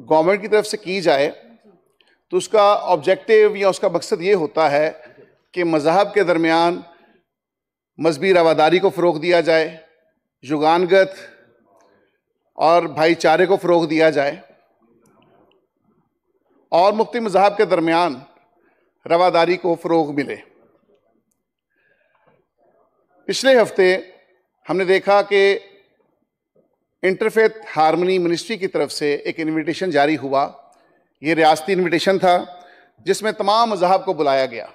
Government की तरफ से की जाए तो उसका ऑब्जेक्टिव या उसका मकसद ये होता है कि मजहब के दरमियान मजहबी रवादारी को फ़रोग दिया जाए युगानगत और भाईचारे को फ़रोग दिया जाए और मुफ्ती मजहब के दरमियान रवादारी को फ़रोग मिले पिछले हफ्ते हमने देखा कि इंटरफेथ हारमोनी मिनिस्ट्री की तरफ से एक इनविटेशन जारी हुआ ये रियासती इनविटेशन था जिसमें तमाम मजहब को बुलाया गया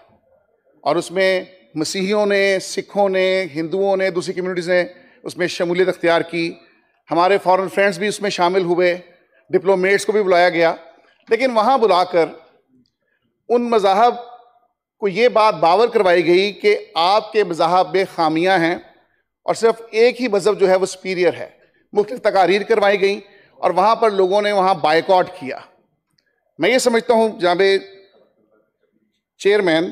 और उसमें मसीहियों ने सिखों ने हिंदुओं ने दूसरी कम्यूनिटीज़ ने उसमें शमूलियत अख्तियार की हमारे फॉरेन फ्रेंड्स भी उसमें शामिल हुए डिप्लोमेट्स को भी बुलाया गया लेकिन वहाँ बुलाकर उन मजाहब को ये बात बावर करवाई गई कि आपके मजाहब में ख़ामियाँ हैं और सिर्फ एक ही मज़हब जो है वो सुपीरियर है मुख्त तकारीर करवाई गई और वहाँ पर लोगों ने वहाँ बाइकआउट किया मैं ये समझता हूँ जहाँ चेयरमैन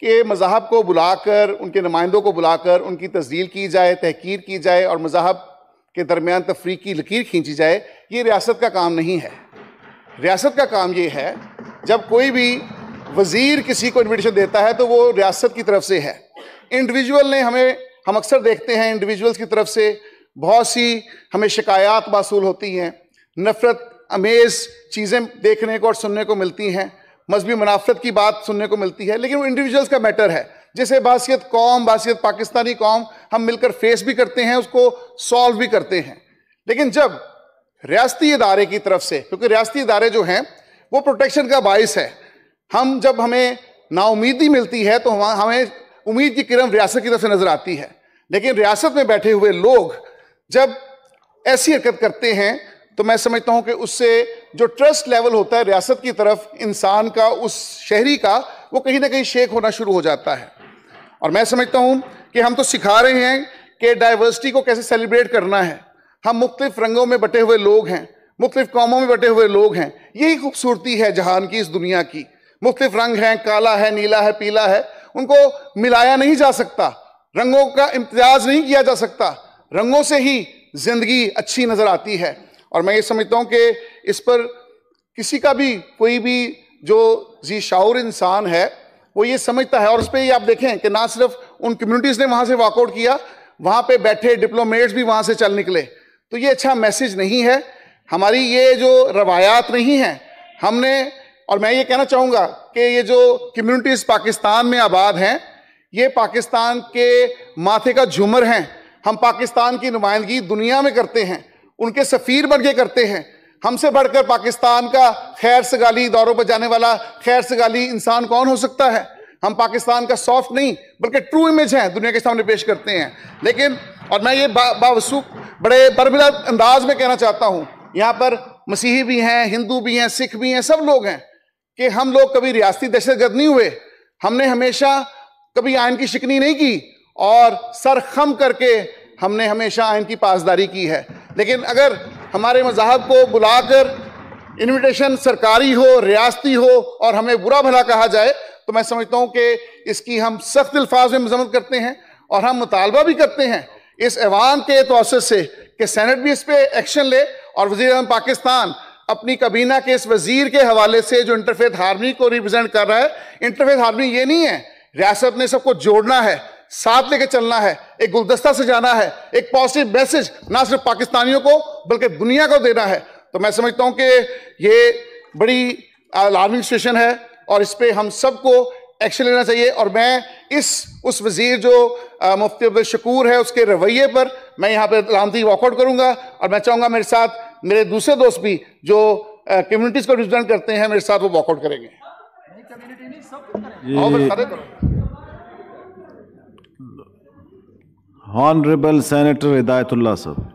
के मज़ाहब को बुलाकर उनके नुमाइंदों को बुलाकर उनकी तस्दील की जाए तहकीर की जाए और मज़ाहब के दरमियान तफरी की लकीर खींची जाए ये रियासत का काम नहीं है रियासत का काम ये है जब कोई भी वज़ीर किसी को इन्विटेशन देता है तो वो रियासत की तरफ से है इंडिविजुअल ने हमें हम अक्सर देखते हैं इंडिविजुअल्स की तरफ से बहुत सी हमें शिकायत मासूल होती हैं नफ़रत अमेज चीज़ें देखने को और सुनने को मिलती हैं मजहबी मुनाफरत की बात सुनने को मिलती है लेकिन वो इंडिविजुअल्स का मैटर है जैसे बासीत कौम बासीत पाकिस्तानी कौम हम मिलकर फेस भी करते हैं उसको सॉल्व भी करते हैं लेकिन जब रियाती इदारे की तरफ से क्योंकि रियाती इदारे जो हैं वो प्रोटेक्शन का बायस है हम जब हमें नाउमीदी मिलती है तो हमें उम्मीद की किरण रियासत की तरफ से नज़र आती है लेकिन रियासत में बैठे हुए लोग जब ऐसी हरकत करते हैं तो मैं समझता हूं कि उससे जो ट्रस्ट लेवल होता है रियासत की तरफ इंसान का उस शहरी का वो कहीं ना कहीं शेक होना शुरू हो जाता है और मैं समझता हूँ कि हम तो सिखा रहे हैं कि डाइवर्सिटी को कैसे सेलिब्रेट करना है हम मुख्तफ रंगों में बटे हुए लोग हैं मुख्तफ कौमों में बटे हुए लोग हैं यही खूबसूरती है जहान की इस दुनिया की मुख्तफ रंग हैं काला है नीला है पीला है उनको मिलाया नहीं जा सकता रंगों का इम्तियाज नहीं किया जा सकता रंगों से ही जिंदगी अच्छी नज़र आती है और मैं ये समझता हूँ कि इस पर किसी का भी कोई भी जो जी शाऊर इंसान है वो ये समझता है और उस पर आप देखें कि ना सिर्फ उन कम्युनिटीज़ ने वहाँ से वॉकआउट किया वहाँ पे बैठे डिप्लोमेट्स भी वहाँ से चल निकले तो ये अच्छा मैसेज नहीं है हमारी ये जो रवायात नहीं है हमने और मैं ये कहना चाहूँगा कि ये जो कम्युनिटीज़ पाकिस्तान में आबाद हैं ये पाकिस्तान के माथे का झूमर हैं हम पाकिस्तान की नुमाइंदगी दुनिया में करते हैं उनके सफ़ीर बन के करते हैं हमसे बढ़कर पाकिस्तान का खैर सगाली दौरों पर जाने वाला खैर सगाली इंसान कौन हो सकता है हम पाकिस्तान का सॉफ्ट नहीं बल्कि ट्रू इमेज है दुनिया के सामने पेश करते हैं लेकिन और मैं ये बावसूख बड़े बरबिला अंदाज में कहना चाहता हूँ यहाँ पर मसीही भी हैं हिंदू भी हैं सिख भी हैं सब लोग हैं कि हम लोग कभी रियासती दहशतगर्द नहीं हुए हमने हमेशा कभी आयन की शिकनी नहीं की और सर खम करके हमने हमेशा आइन की पासदारी की है लेकिन अगर हमारे मज़ाहब को बुलाकर इनविटेशन सरकारी हो रियासती हो और हमें बुरा भला कहा जाए तो मैं समझता हूँ कि इसकी हम सख्त अल्फाज में मजम्मत करते हैं और हम मुतालबा भी करते हैं इस ऐवान के तोसर से कि सैनट भी इस पर एक्शन ले और वजी अजम पाकिस्तान अपनी कबीना के इस वजीर के हवाले से जो इंटरफेथ हारमी को रिप्रजेंट कर रहा है इंटरफेथ हारमी ये नहीं है रियासत ने सबको जोड़ना है साथ लेकर चलना है एक गुलदस्ता से जाना है एक पॉजिटिव मैसेज ना सिर्फ पाकिस्तानियों को बल्कि दुनिया को देना है तो मैं समझता हूँ कि ये बड़ी अलार्मिंग सिचुएशन है और इस पर हम सबको एक्शन लेना चाहिए और मैं इस उस वजीर जो मुफ्ती अब्दुल शकूर है उसके रवैये पर मैं यहाँ पर लामती वॉकआउट करूँगा और मैं चाहूँगा मेरे साथ मेरे दूसरे दोस्त भी जो कम्युनिटीज़ को रिप्रेजेंट करते हैं मेरे साथ वो वॉकआउट करेंगे Honorable Senator Hidayatullah sir.